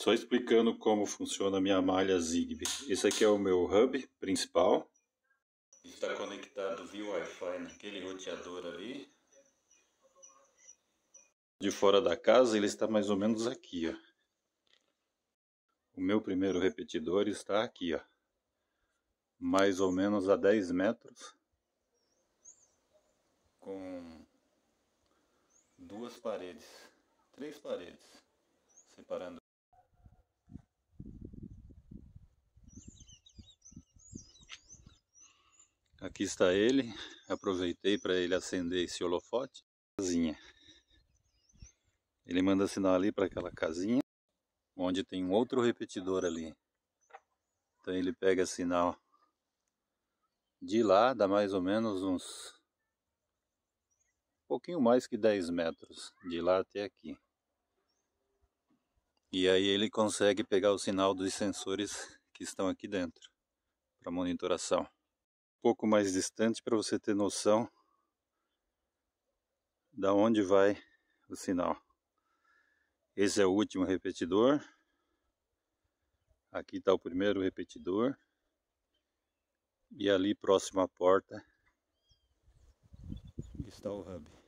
Só explicando como funciona a minha malha Zigbee. Esse aqui é o meu hub principal. Está conectado via Wi-Fi naquele roteador ali. De fora da casa ele está mais ou menos aqui, ó. O meu primeiro repetidor está aqui, ó. Mais ou menos a 10 metros. Com duas paredes, três paredes, separando Aqui está ele, aproveitei para ele acender esse holofote. Casinha. Ele manda sinal ali para aquela casinha, onde tem um outro repetidor ali. Então ele pega sinal de lá, dá mais ou menos uns... Um pouquinho mais que 10 metros, de lá até aqui. E aí ele consegue pegar o sinal dos sensores que estão aqui dentro, para monitoração pouco mais distante para você ter noção da onde vai o sinal. Esse é o último repetidor. Aqui está o primeiro repetidor. E ali próximo à porta está o hub.